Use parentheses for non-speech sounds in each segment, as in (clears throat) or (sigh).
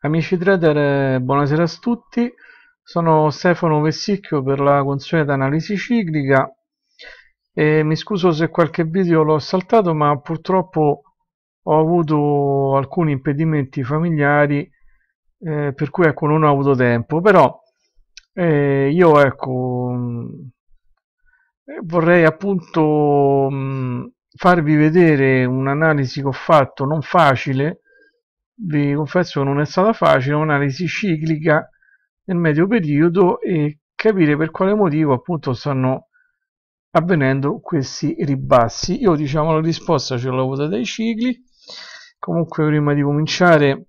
Amici trader, eh, buonasera a tutti, sono Stefano Vessicchio per la consueta analisi ciclica e mi scuso se qualche video l'ho saltato ma purtroppo ho avuto alcuni impedimenti familiari eh, per cui ecco, non ho avuto tempo, però eh, io ecco, mm, vorrei appunto mh, mm, farvi vedere un'analisi che ho fatto non facile vi confesso che non è stata facile un'analisi ciclica nel medio periodo e capire per quale motivo appunto stanno avvenendo questi ribassi. Io diciamo la risposta ce l'ho avuta dai cicli. Comunque prima di cominciare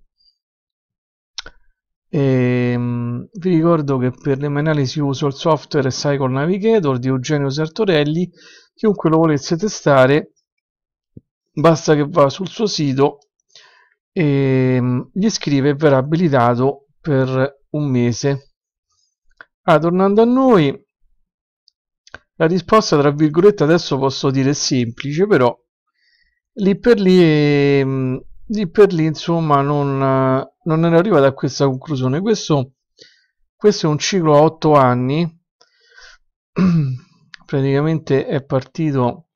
ehm, vi ricordo che per le mie analisi uso il software Cycle Navigator di Eugenio Sartorelli. Chiunque lo volesse testare basta che va sul suo sito e ehm, gli scrive verrà abilitato per un mese. Ah, tornando a noi, la risposta tra virgolette adesso posso dire semplice, però lì per lì, ehm, lì, per lì insomma non, non era arrivata a questa conclusione. Questo, questo è un ciclo a 8 anni, (clears throat) praticamente è partito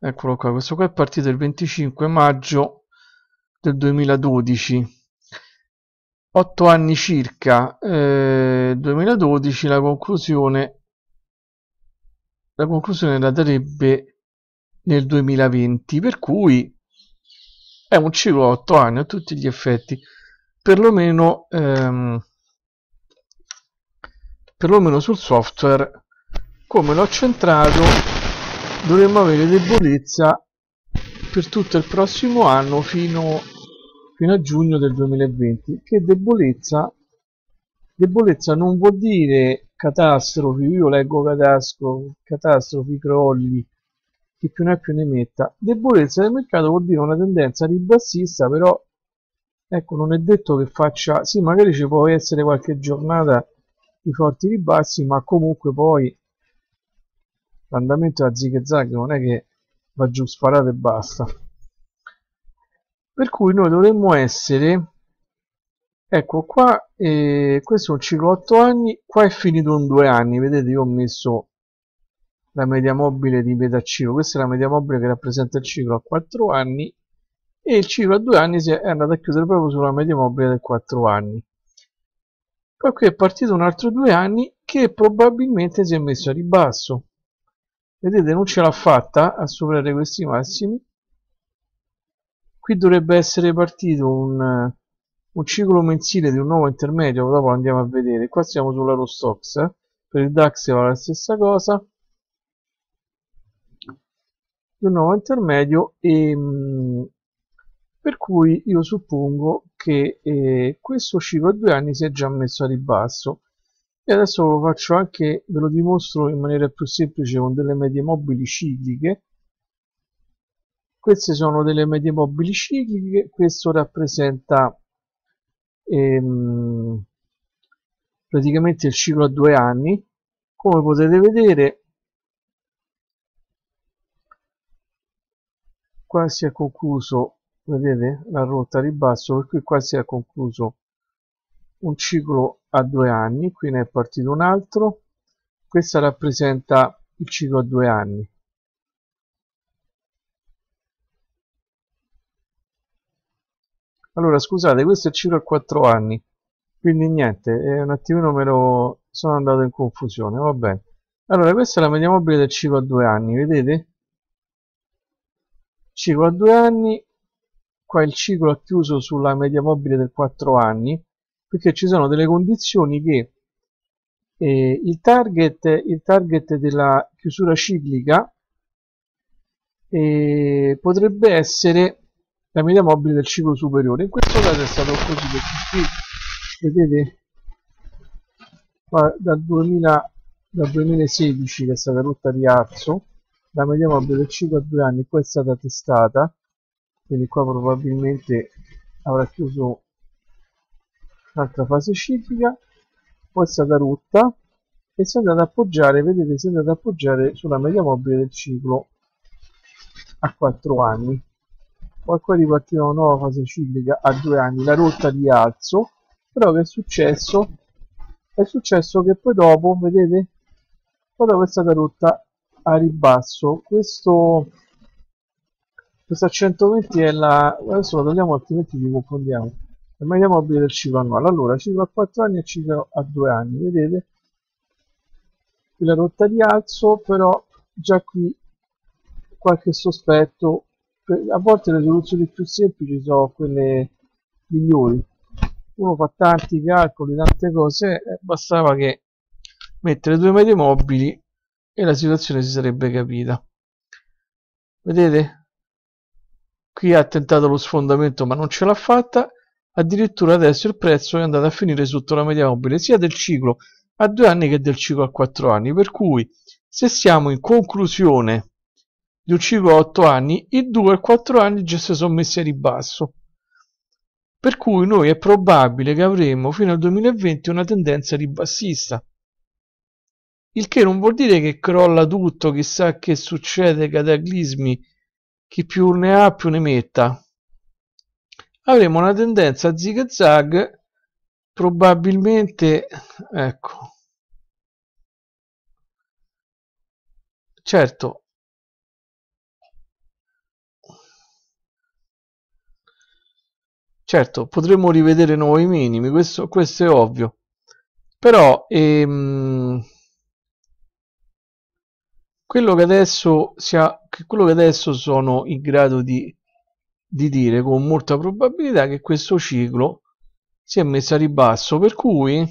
eccolo qua questo qua è partito il 25 maggio del 2012 8 anni circa eh, 2012 la conclusione la conclusione la darebbe nel 2020 per cui è un ciclo 8 anni a tutti gli effetti perlomeno ehm, perlomeno sul software come l'ho centrato dovremmo avere debolezza per tutto il prossimo anno fino, fino a giugno del 2020 che debolezza debolezza non vuol dire catastrofi io leggo catastrofi, catastrofi crolli che più ne è più ne metta debolezza del mercato vuol dire una tendenza ribassista però ecco non è detto che faccia sì magari ci può essere qualche giornata di forti ribassi ma comunque poi l'andamento a zig zag non è che va giù sparato e basta per cui noi dovremmo essere ecco qua eh, questo è un ciclo 8 anni qua è finito in 2 anni vedete io ho messo la media mobile di beta ciclo questa è la media mobile che rappresenta il ciclo a 4 anni e il ciclo a 2 anni si è andato a chiudere proprio sulla media mobile del 4 anni poi qui è partito un altro 2 anni che probabilmente si è messo a ribasso vedete non ce l'ha fatta a superare questi massimi qui dovrebbe essere partito un, un ciclo mensile di un nuovo intermedio dopo andiamo a vedere qua siamo sull'Eurostox eh? per il DAX va la stessa cosa di un nuovo intermedio e mm, per cui io suppongo che eh, questo ciclo a due anni si è già messo a ribasso e adesso ve lo faccio anche ve lo dimostro in maniera più semplice con delle medie mobili cicliche queste sono delle medie mobili cicliche questo rappresenta ehm, praticamente il ciclo a due anni come potete vedere qua si è concluso vedete la rotta ribasso per cui qua si è concluso un ciclo a due anni, qui ne è partito un altro, questa rappresenta il ciclo a due anni. Allora, scusate, questo è il ciclo a quattro anni, quindi niente, è eh, un attimino me lo sono andato in confusione, va bene. Allora, questa è la media mobile del ciclo a due anni, vedete? Ciclo a due anni, qua il ciclo ha chiuso sulla media mobile del quattro anni, perché ci sono delle condizioni che eh, il, target, il target della chiusura ciclica eh, potrebbe essere la media mobile del ciclo superiore in questo caso è stato così perché qui vedete qua dal, 2000, dal 2016 che è stata rotta di arso la media mobile del ciclo a due anni qua è stata testata quindi qua probabilmente avrà chiuso altra fase sciifica poi è stata rotta e si è andata ad appoggiare vedete si è andata ad appoggiare sulla media mobile del ciclo a 4 anni poi qua ripartirà una nuova fase ciclica a 2 anni la rotta di alzo però che è successo è successo che poi dopo vedete poi dopo è stata rotta a ribasso questo questa 120 è la adesso la togliamo altrimenti ci confondiamo la media mobile del ciclo annuale allora ciclo a 4 anni e ciclo a 2 anni vedete qui la rotta di alzo però già qui qualche sospetto a volte le soluzioni più semplici sono quelle migliori uno fa tanti calcoli tante cose eh, bastava che mettere due medie mobili e la situazione si sarebbe capita vedete qui ha tentato lo sfondamento ma non ce l'ha fatta Addirittura adesso il prezzo è andato a finire sotto la media mobile sia del ciclo a due anni che del ciclo a quattro anni. Per cui se siamo in conclusione di un ciclo a otto anni, i due e quattro anni già si sono messi a ribasso. Per cui noi è probabile che avremo fino al 2020 una tendenza ribassista. Il che non vuol dire che crolla tutto, chissà che succede, cataclismi, chi più ne ha più ne metta avremo una tendenza a zig zag probabilmente ecco certo certo potremmo rivedere nuovi minimi questo, questo è ovvio però ehm, quello, che adesso sia, quello che adesso sono in grado di di dire con molta probabilità che questo ciclo si è messo a ribasso per cui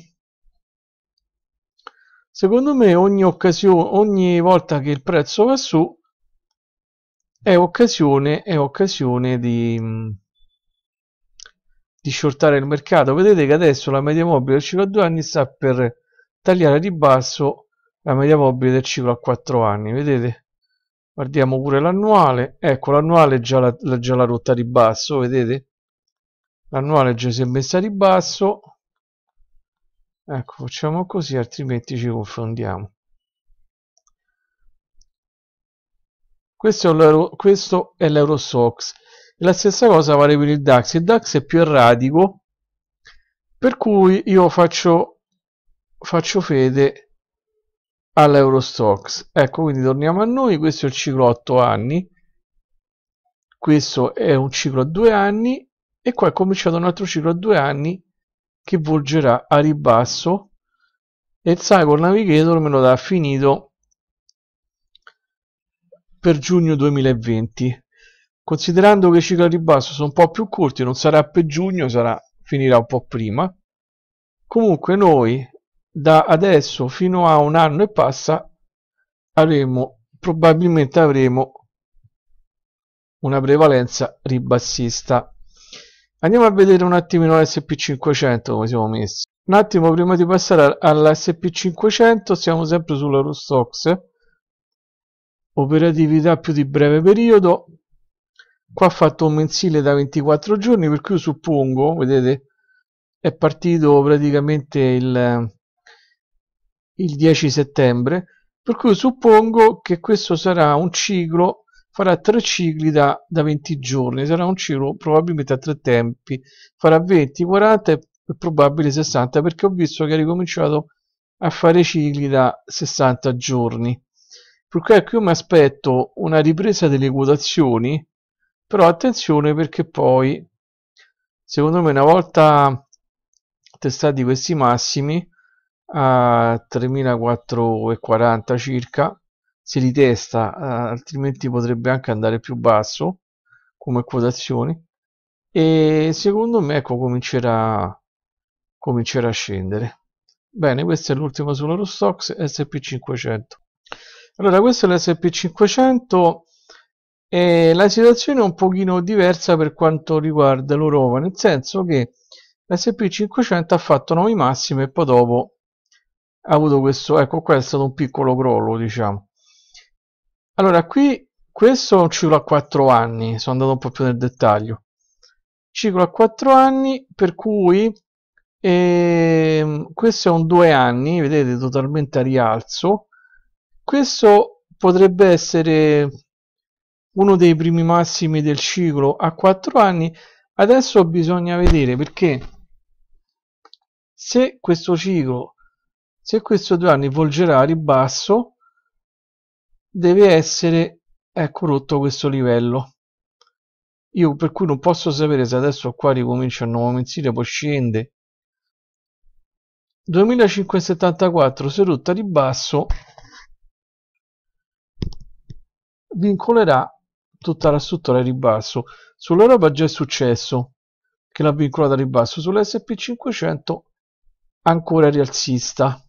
secondo me ogni occasione ogni volta che il prezzo va su è occasione è occasione di di shortare il mercato vedete che adesso la media mobile del ciclo a due anni sta per tagliare a ribasso la media mobile del ciclo a quattro anni vedete guardiamo pure l'annuale ecco l'annuale già la, già la rotta di basso vedete l'annuale già si è messa di basso ecco facciamo così altrimenti ci confondiamo questo è l'Eurosox la stessa cosa vale per il DAX il DAX è più erratico per cui io faccio, faccio fede all'Eurostox. Ecco, quindi torniamo a noi, questo è il ciclo a 8 anni, questo è un ciclo a 2 anni e qua è cominciato un altro ciclo a 2 anni che volgerà a ribasso e il Cycle Navigator me lo dà finito per giugno 2020. Considerando che i cicli a ribasso sono un po' più corti, non sarà per giugno, sarà, finirà un po' prima. Comunque noi da adesso fino a un anno e passa avremo probabilmente avremo una prevalenza ribassista andiamo a vedere un attimino l'SP500 come siamo messi un attimo prima di passare all'SP500 siamo sempre sulla sull'Eurostox operatività più di breve periodo qua ha fatto un mensile da 24 giorni per cui io suppongo vedete è partito praticamente il il 10 settembre, per cui suppongo che questo sarà un ciclo, farà tre cicli da, da 20 giorni, sarà un ciclo probabilmente a tre tempi, farà 20, 40 e probabile 60, perché ho visto che ha ricominciato a fare cicli da 60 giorni. Per cui ecco io mi aspetto una ripresa delle quotazioni, però attenzione perché poi, secondo me, una volta testati questi massimi, a 3440 circa si ritesta eh, altrimenti potrebbe anche andare più basso come quotazioni e secondo me ecco comincerà comincerà a scendere bene questo è l'ultimo su l'Eurostox SP500 allora questo è l'SP500 e la situazione è un pochino diversa per quanto riguarda l'Europa nel senso che l'SP500 ha fatto nuovi massimi e poi dopo ha avuto questo ecco qua è stato un piccolo crollo diciamo allora qui questo è un ciclo a 4 anni sono andato un po' più nel dettaglio ciclo a 4 anni per cui eh, questo è un 2 anni vedete totalmente a rialzo questo potrebbe essere uno dei primi massimi del ciclo a 4 anni adesso bisogna vedere perché se questo ciclo se questo due anni volgerà a ribasso deve essere ecco rotto questo livello io per cui non posso sapere se adesso qua ricomincia il nuovo mensile poi scende 2574 se rotta a ribasso vincolerà tutta la struttura di ribasso sull'Europa già è successo che l'ha vincolata a ribasso sull'SP500 ancora rialzista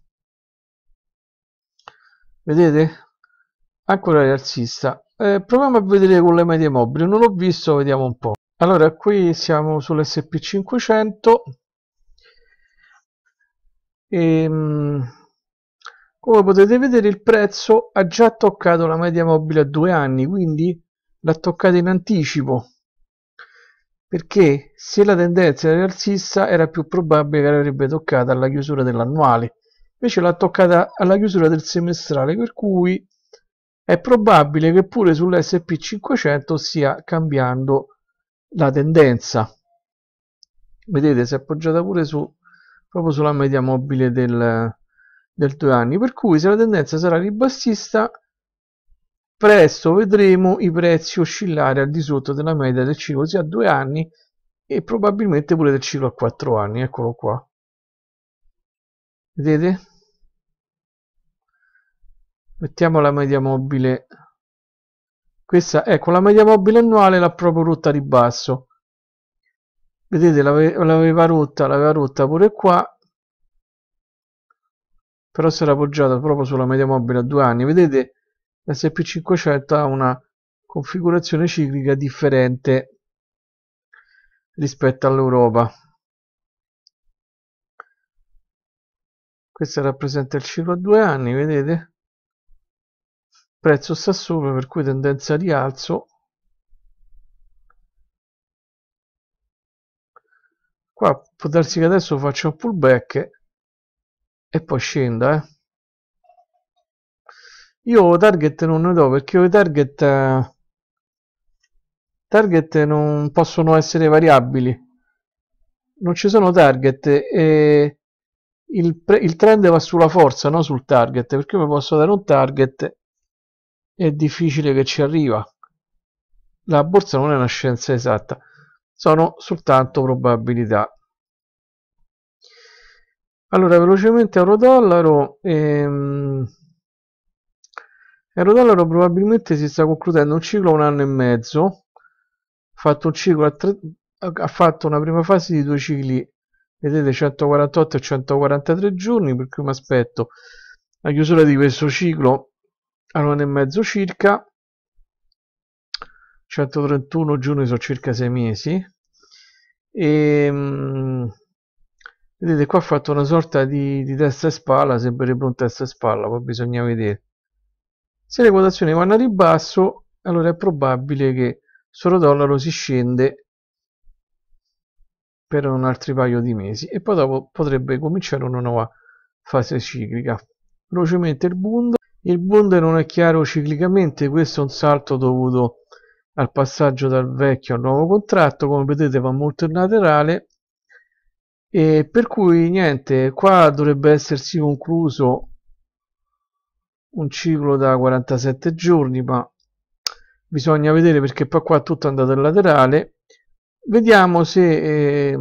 vedete ancora rialzista eh, proviamo a vedere con le medie mobili non l'ho visto vediamo un po allora qui siamo sull'SP500 e ehm, come potete vedere il prezzo ha già toccato la media mobile a due anni quindi l'ha toccata in anticipo perché se la tendenza era rialzista era più probabile che l'avrebbe toccata alla chiusura dell'annuale Invece l'ha toccata alla chiusura del semestrale, per cui è probabile che pure sull'SP500 stia cambiando la tendenza. Vedete, si è appoggiata pure su, proprio sulla media mobile del, del 2 anni, per cui se la tendenza sarà ribassista, presto vedremo i prezzi oscillare al di sotto della media del ciclo sia a due anni e probabilmente pure del ciclo a quattro anni, eccolo qua vedete mettiamo la media mobile questa ecco la media mobile annuale l'ha proprio rotta di basso vedete l'aveva rotta l'aveva rotta pure qua però si era appoggiata proprio sulla media mobile a due anni vedete sp 500 ha una configurazione ciclica differente rispetto all'Europa questo rappresenta il ciclo a due anni vedete prezzo sta sopra per cui tendenza a rialzo qua può darsi che adesso faccia un pullback e poi scenda eh. io target non ne do perché ho i target target non possono essere variabili non ci sono target e il, il trend va sulla forza, non sul target, perché mi posso dare un target è difficile che ci arriva. La borsa non è una scienza esatta, sono soltanto probabilità. Allora, velocemente euro-dollaro. Ehm, euro-dollaro probabilmente si sta concludendo un ciclo un anno e mezzo. fatto, un ciclo tre, ha fatto una prima fase di due cicli vedete 148 e 143 giorni per cui mi aspetto la chiusura di questo ciclo a un anno e mezzo circa 131 giorni sono circa 6 mesi e ehm, vedete qua ha fatto una sorta di, di testa e spalla sembrerebbe un testa e spalla poi bisogna vedere se le quotazioni vanno a ribasso allora è probabile che solo dollaro si scende per un altro paio di mesi e poi dopo potrebbe cominciare una nuova fase ciclica. Velocemente il Bund. Il Bund non è chiaro ciclicamente, questo è un salto dovuto al passaggio dal vecchio al nuovo contratto, come vedete va molto in laterale e per cui niente, qua dovrebbe essersi concluso un ciclo da 47 giorni, ma bisogna vedere perché poi qua tutto è andato in laterale Vediamo se eh,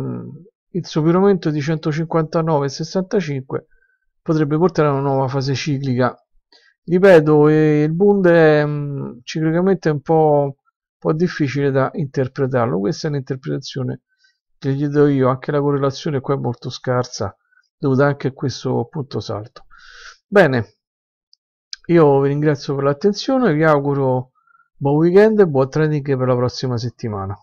il superamento di 159,65 potrebbe portare a una nuova fase ciclica. Ripeto, eh, il Bund è, mh, mm, ciclicamente un po', un po' difficile da interpretarlo. Questa è un'interpretazione che gli do io, anche la correlazione qua è molto scarsa, dovuta anche a questo punto salto. Bene, io vi ringrazio per l'attenzione, vi auguro buon weekend e buon trading per la prossima settimana.